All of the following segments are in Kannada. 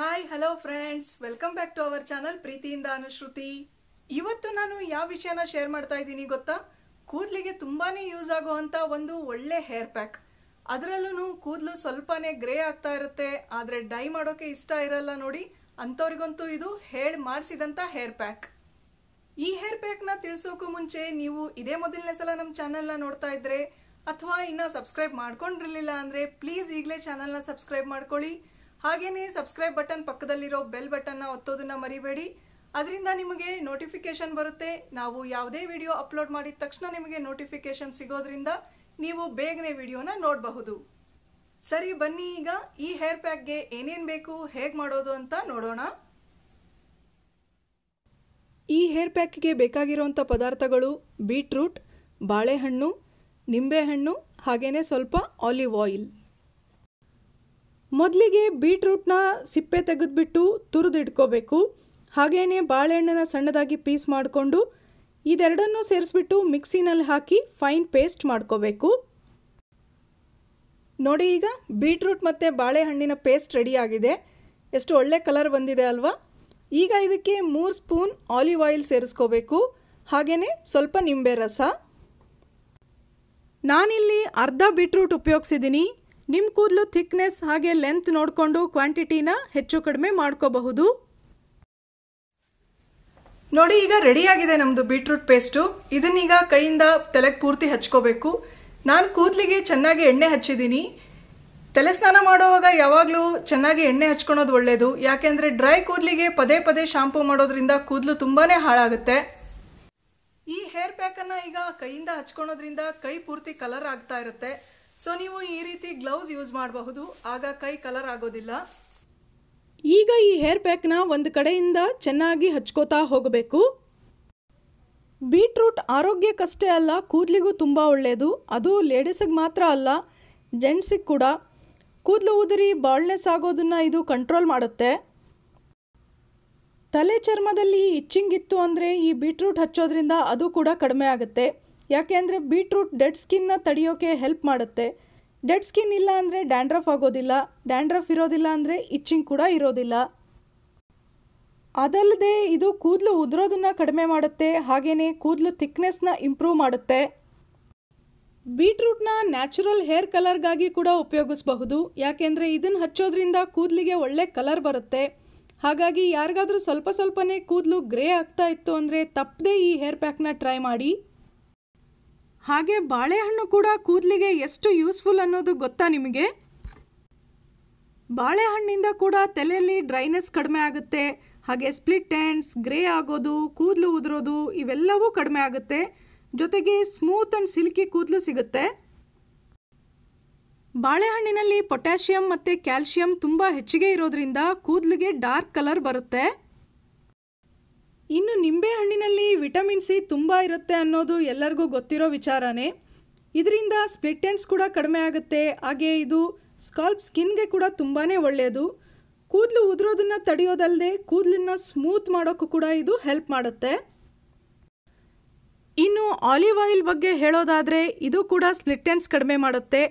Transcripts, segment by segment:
hi hello friends welcome back to our channel ಪ್ರೀತಿಯಿಂದ ಅನುಶ್ರುತಿ ಇವತ್ತು ನಾನು ಯಾವ ವಿಷಯನ ಶೇರ್ ಮಾಡ್ತಾ ಇದ್ದೀನಿ ಗೊತ್ತಾ ಕೂದಲಿಗೆ ತುಂಬಾನೇ ಯೂಸ್ ಆಗುವಂಥ ಒಂದು ಒಳ್ಳೆ ಹೇರ್ ಪ್ಯಾಕ್ ಅದರಲ್ಲೂ ಕೂದಲು ಸ್ವಲ್ಪನೇ ಗ್ರೇ ಆಗ್ತಾ ಇರುತ್ತೆ ಆದ್ರೆ ಡೈ ಮಾಡೋಕೆ ಇಷ್ಟ ಇರಲ್ಲ ನೋಡಿ ಅಂಥವ್ರಿಗಂತೂ ಇದು ಹೇಳಿ ಮಾಡಿಸಿದಂಥ ಹೇರ್ ಪ್ಯಾಕ್ ಈ ಹೇರ್ ಪ್ಯಾಕ್ನ ತಿಳಿಸೋಕ್ಕೂ ಮುಂಚೆ ನೀವು ಇದೇ ಮೊದಲನೇ ಸಲ ನಮ್ಮ ಚಾನಲ್ನ ನೋಡ್ತಾ ಇದ್ರೆ ಅಥವಾ ಇನ್ನ ಸಬ್ಸ್ಕ್ರೈಬ್ ಮಾಡ್ಕೊಂಡಿರಲಿಲ್ಲ ಅಂದ್ರೆ ಪ್ಲೀಸ್ ಈಗಲೇ ಚಾನಲ್ನ ಸಬ್ಸ್ಕ್ರೈಬ್ ಮಾಡ್ಕೊಳ್ಳಿ ಹಾಗೇನೆ ಸಬ್ಸ್ಕ್ರೈಬ್ ಬಟನ್ ಪಕ್ಕದಲ್ಲಿರೋ ಬೆಲ್ ಬಟನ್ನ ಒತ್ತೋದನ್ನ ಮರಿಬೇಡಿ ಅದರಿಂದ ನಿಮಗೆ ನೋಟಿಫಿಕೇಶನ್ ಬರುತ್ತೆ ನಾವು ಯಾವುದೇ ವಿಡಿಯೋ ಅಪ್ಲೋಡ್ ಮಾಡಿದ ತಕ್ಷಣ ನಿಮಗೆ ನೋಟಿಫಿಕೇಶನ್ ಸಿಗೋದ್ರಿಂದ ನೀವು ಬೇಗನೆ ವಿಡಿಯೋನ ನೋಡಬಹುದು ಸರಿ ಬನ್ನಿ ಈಗ ಈ ಹೇರ್ ಪ್ಯಾಕ್ಗೆ ಏನೇನು ಬೇಕು ಹೇಗೆ ಮಾಡೋದು ಅಂತ ನೋಡೋಣ ಈ ಹೇರ್ ಪ್ಯಾಕ್ಗೆ ಬೇಕಾಗಿರುವಂಥ ಪದಾರ್ಥಗಳು ಬೀಟ್ರೂಟ್ ಬಾಳೆಹಣ್ಣು ನಿಂಬೆಹಣ್ಣು ಹಾಗೆಯೇ ಸ್ವಲ್ಪ ಆಲಿವ್ ಆಯಿಲ್ ಮೊದಲಿಗೆ ಬೀಟ್ರೂಟ್ನ ಸಿಪ್ಪೆ ತೆಗೆದುಬಿಟ್ಟು ತುರಿದು ಇಟ್ಕೋಬೇಕು ಹಾಗೆಯೇ ಬಾಳೆಹಣ್ಣನ್ನು ಸಣ್ಣದಾಗಿ ಪೀಸ್ ಮಾಡಿಕೊಂಡು ಇದೆರಡನ್ನೂ ಸೇರಿಸ್ಬಿಟ್ಟು ಮಿಕ್ಸಿನಲ್ಲಿ ಹಾಕಿ ಫೈನ್ ಪೇಸ್ಟ್ ಮಾಡ್ಕೋಬೇಕು ನೋಡಿ ಈಗ ಬೀಟ್ರೂಟ್ ಮತ್ತು ಬಾಳೆಹಣ್ಣಿನ ಪೇಸ್ಟ್ ರೆಡಿಯಾಗಿದೆ ಎಷ್ಟು ಒಳ್ಳೆ ಕಲರ್ ಬಂದಿದೆ ಅಲ್ವಾ ಈಗ ಇದಕ್ಕೆ ಮೂರು ಸ್ಪೂನ್ ಆಲಿವ್ ಆಯಿಲ್ ಸೇರಿಸ್ಕೋಬೇಕು ಹಾಗೆಯೇ ಸ್ವಲ್ಪ ನಿಂಬೆ ರಸ ನಾನಿಲ್ಲಿ ಅರ್ಧ ಬೀಟ್ರೂಟ್ ಉಪಯೋಗಿಸಿದ್ದೀನಿ ನಿಮ್ಮ ಕೂದಲು ಥಿಕ್ನೆಸ್ ಹಾಗೆ ಲೆಂತ್ ನೋಡಿಕೊಂಡು ಕ್ವಾಂಟಿಟಿನ ಹೆಚ್ಚು ಕಡಿಮೆ ಮಾಡ್ಕೋಬಹುದು ನೋಡಿ ಈಗ ರೆಡಿಯಾಗಿದೆ ನಮ್ಮದು ಬೀಟ್ರೂಟ್ ಪೇಸ್ಟು ಇದನ್ನೀಗ ಕೈಯಿಂದ ತಲೆಗೆ ಪೂರ್ತಿ ಹಚ್ಕೋಬೇಕು ನಾನು ಕೂದಲಿಗೆ ಚೆನ್ನಾಗಿ ಎಣ್ಣೆ ಹಚ್ಚಿದ್ದೀನಿ ತಲೆ ಸ್ನಾನ ಮಾಡುವಾಗ ಯಾವಾಗಲೂ ಚೆನ್ನಾಗಿ ಎಣ್ಣೆ ಹಚ್ಕೊಳೋದು ಒಳ್ಳೆಯದು ಯಾಕೆಂದರೆ ಡ್ರೈ ಕೂದಲಿಗೆ ಪದೇ ಪದೇ ಶಾಂಪೂ ಮಾಡೋದ್ರಿಂದ ಕೂದಲು ತುಂಬಾ ಹಾಳಾಗುತ್ತೆ ಈ ಹೇರ್ ಪ್ಯಾಕನ್ನು ಈಗ ಕೈಯಿಂದ ಹಚ್ಕೊಳೋದ್ರಿಂದ ಕೈ ಪೂರ್ತಿ ಕಲರ್ ಆಗ್ತಾ ಇರುತ್ತೆ ಸೊ ನೀವು ಈ ರೀತಿ ಗ್ಲೌಸ್ ಯೂಸ್ ಮಾಡಬಹುದು ಆಗ ಕೈ ಕಲರ್ ಆಗೋದಿಲ್ಲ ಈಗ ಈ ಹೇರ್ ಪ್ಯಾಕ್ನ ಒಂದು ಕಡೆಯಿಂದ ಚೆನ್ನಾಗಿ ಹಚ್ಕೋತಾ ಹೋಗಬೇಕು ಬೀಟ್ರೂಟ್ ಆರೋಗ್ಯಕ್ಕಷ್ಟೇ ಅಲ್ಲ ಕೂದಲಿಗೂ ತುಂಬ ಒಳ್ಳೆಯದು ಅದು ಲೇಡೀಸಿಗೆ ಮಾತ್ರ ಅಲ್ಲ ಜೆಂಟ್ಸಿಗೆ ಕೂಡ ಕೂದಲು ಉದುರಿ ಬಾಳ್ನೆಸ್ ಆಗೋದನ್ನು ಇದು ಕಂಟ್ರೋಲ್ ಮಾಡುತ್ತೆ ತಲೆ ಚರ್ಮದಲ್ಲಿ ಇಚ್ಚಿಂಗ್ ಇತ್ತು ಅಂದರೆ ಈ ಬೀಟ್ರೂಟ್ ಹಚ್ಚೋದ್ರಿಂದ ಅದು ಕೂಡ ಕಡಿಮೆ ಆಗುತ್ತೆ ಯಾಕೆ ಅಂದರೆ ಬೀಟ್ರೂಟ್ ಡೆಡ್ ಸ್ಕಿನ್ನ ತಡೆಯೋಕೆ ಹೆಲ್ಪ್ ಮಾಡುತ್ತೆ ಡೆಡ್ ಸ್ಕಿನ್ ಇಲ್ಲ ಅಂದರೆ ಡ್ಯಾಂಡ್ರಫ್ ಆಗೋದಿಲ್ಲ ಡ್ಯಾಂಡ್ರಫ್ ಇರೋದಿಲ್ಲ ಅಂದರೆ ಇಚ್ಚಿಂಗ್ ಕೂಡ ಇರೋದಿಲ್ಲ ಅದಲ್ಲದೆ ಇದು ಕೂದಲು ಉದುರೋದನ್ನು ಕಡಿಮೆ ಮಾಡುತ್ತೆ ಹಾಗೆಯೇ ಕೂದಲು ಥಿಕ್ನೆಸ್ನ ಇಂಪ್ರೂವ್ ಮಾಡುತ್ತೆ ಬೀಟ್ರೂಟ್ನ ನ್ಯಾಚುರಲ್ ಹೇರ್ ಕಲರ್ಗಾಗಿ ಕೂಡ ಉಪಯೋಗಿಸಬಹುದು ಯಾಕೆಂದರೆ ಇದನ್ನು ಹಚ್ಚೋದ್ರಿಂದ ಕೂದಲಿಗೆ ಒಳ್ಳೆ ಕಲರ್ ಬರುತ್ತೆ ಹಾಗಾಗಿ ಯಾರಿಗಾದರೂ ಸ್ವಲ್ಪ ಸ್ವಲ್ಪನೇ ಕೂದಲು ಗ್ರೇ ಆಗ್ತಾ ಇತ್ತು ಅಂದರೆ ತಪ್ಪದೇ ಈ ಹೇರ್ ಪ್ಯಾಕ್ನ ಟ್ರೈ ಮಾಡಿ ಹಾಗೆ ಬಾಳೆಹಣ್ಣು ಕೂಡ ಕೂದಲಿಗೆ ಎಷ್ಟು ಯೂಸ್ಫುಲ್ ಅನ್ನೋದು ಗೊತ್ತಾ ನಿಮಗೆ ಬಾಳೆಹಣ್ಣಿಂದ ಕೂಡ ತಲೆಯಲ್ಲಿ ಡ್ರೈನೆಸ್ ಕಡಿಮೆ ಆಗುತ್ತೆ ಹಾಗೆ ಸ್ಪ್ಲಿಟ್ ಎಂಡ್ಸ್ ಗ್ರೇ ಆಗೋದು ಕೂದಲು ಉದುರೋದು ಇವೆಲ್ಲವೂ ಕಡಿಮೆ ಆಗುತ್ತೆ ಜೊತೆಗೆ ಸ್ಮೂತ್ ಆ್ಯಂಡ್ ಸಿಲ್ಕಿ ಕೂದಲು ಸಿಗುತ್ತೆ ಬಾಳೆಹಣ್ಣಿನಲ್ಲಿ ಪೊಟ್ಯಾಷಿಯಂ ಮತ್ತು ಕ್ಯಾಲ್ಶಿಯಂ ತುಂಬ ಹೆಚ್ಚಿಗೆ ಇರೋದ್ರಿಂದ ಕೂದಲಿಗೆ ಡಾರ್ಕ್ ಕಲರ್ ಬರುತ್ತೆ ಇನ್ನು ನಿಂಬೆ ಹಣ್ಣಿನಲ್ಲಿ ವಿಟಮಿನ್ ಸಿ ತುಂಬ ಇರುತ್ತೆ ಅನ್ನೋದು ಎಲ್ಲರಿಗೂ ಗೊತ್ತಿರೋ ವಿಚಾರನೇ ಇದರಿಂದ ಸ್ಪ್ಲಿಟ್ ಕೂಡ ಕಡಿಮೆ ಆಗುತ್ತೆ ಹಾಗೆ ಇದು ಸ್ಕಾಲ್ಪ್ ಸ್ಕಿನ್ಗೆ ಕೂಡ ತುಂಬಾ ಒಳ್ಳೆಯದು ಕೂದಲು ಉದುರೋದನ್ನು ತಡೆಯೋದಲ್ಲದೆ ಕೂದಲನ್ನ ಸ್ಮೂತ್ ಮಾಡೋಕ್ಕೂ ಕೂಡ ಇದು ಹೆಲ್ಪ್ ಮಾಡುತ್ತೆ ಇನ್ನು ಆಲಿವ್ ಆಯಿಲ್ ಬಗ್ಗೆ ಹೇಳೋದಾದರೆ ಇದು ಕೂಡ ಸ್ಪ್ಲಿಟ್ ಕಡಿಮೆ ಮಾಡುತ್ತೆ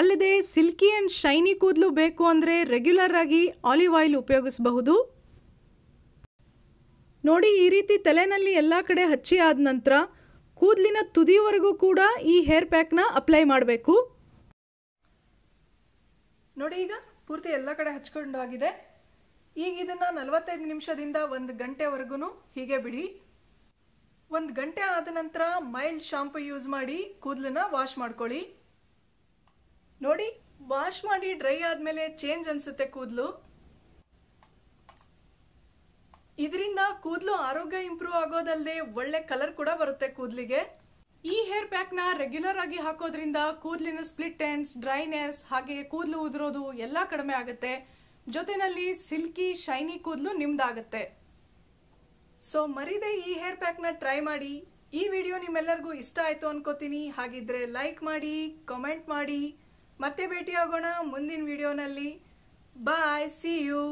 ಅಲ್ಲದೆ ಸಿಲ್ಕಿ ಆ್ಯಂಡ್ ಶೈನಿ ಕೂದಲು ಬೇಕು ಅಂದರೆ ರೆಗ್ಯುಲರ್ ಆಗಿ ಆಲಿವ್ ಆಯಿಲ್ ಉಪಯೋಗಿಸಬಹುದು ನೋಡಿ ಈ ರೀತಿ ತಲೆನಲ್ಲಿ ಎಲ್ಲ ಕಡೆ ಹಚ್ಚಿ ಆದ ನಂತರ ಕೂದಲಿನ ತುದಿವರೆಗೂ ಕೂಡ ಈ ಹೇರ್ ಪ್ಯಾಕ್ನ ಅಪ್ಲೈ ಮಾಡಬೇಕು ನೋಡಿ ಈಗ ಪೂರ್ತಿ ಎಲ್ಲ ಕಡೆ ಹಚ್ಕೊಂಡಾಗಿದೆ ಈಗ ಇದನ್ನ ನಲವತ್ತೈದು ನಿಮಿಷದಿಂದ ಒಂದು ಗಂಟೆವರೆಗೂ ಹೀಗೆ ಬಿಡಿ ಒಂದು ಗಂಟೆ ಆದ ನಂತರ ಮೈಲ್ಡ್ ಶಾಂಪು ಯೂಸ್ ಮಾಡಿ ಕೂದಲನ್ನ ವಾಶ್ ಮಾಡ್ಕೊಳ್ಳಿ ನೋಡಿ ವಾಶ್ ಮಾಡಿ ಡ್ರೈ ಆದಮೇಲೆ ಚೇಂಜ್ ಅನಿಸುತ್ತೆ ಕೂದಲು ಇದರಿಂದ ಕೂದಲು ಆರೋಗ್ಯ ಇಂಪ್ರೂವ್ ಆಗೋದಲ್ಲದೆ ಒಳ್ಳೆ ಕಲರ್ ಕೂಡ ಬರುತ್ತೆ ಕೂದಲಿಗೆ ಈ ಹೇರ್ ಪ್ಯಾಕ್ ನ ರೆಗ್ಯುಲರ್ ಆಗಿ ಹಾಕೋದ್ರಿಂದ ಕೂದಲಿನ ಸ್ಪ್ಲಿಟ್ ಎಂಡ್ಸ್ ಡ್ರೈನೆಸ್ ಹಾಗೆ ಕೂದಲು ಉದುರೋದು ಎಲ್ಲ ಕಡಿಮೆ ಆಗುತ್ತೆ ಜೊತೆನಲ್ಲಿ ಸಿಲ್ಕಿ ಶೈನಿ ಕೂದಲು ನಿಮ್ದಾಗತ್ತೆ ಸೊ ಮರಿದೆ ಈ ಹೇರ್ ಪ್ಯಾಕ್ ನ ಟ್ರೈ ಮಾಡಿ ಈ ವಿಡಿಯೋ ನಿಮ್ಮೆಲ್ಲರಿಗೂ ಇಷ್ಟ ಆಯ್ತು ಅನ್ಕೋತೀನಿ ಹಾಗಿದ್ರೆ ಲೈಕ್ ಮಾಡಿ ಕಮೆಂಟ್ ಮಾಡಿ ಮತ್ತೆ ಭೇಟಿಯಾಗೋಣ ಮುಂದಿನ ವಿಡಿಯೋನಲ್ಲಿ ಬಾಯ್ ಸಿ ಯು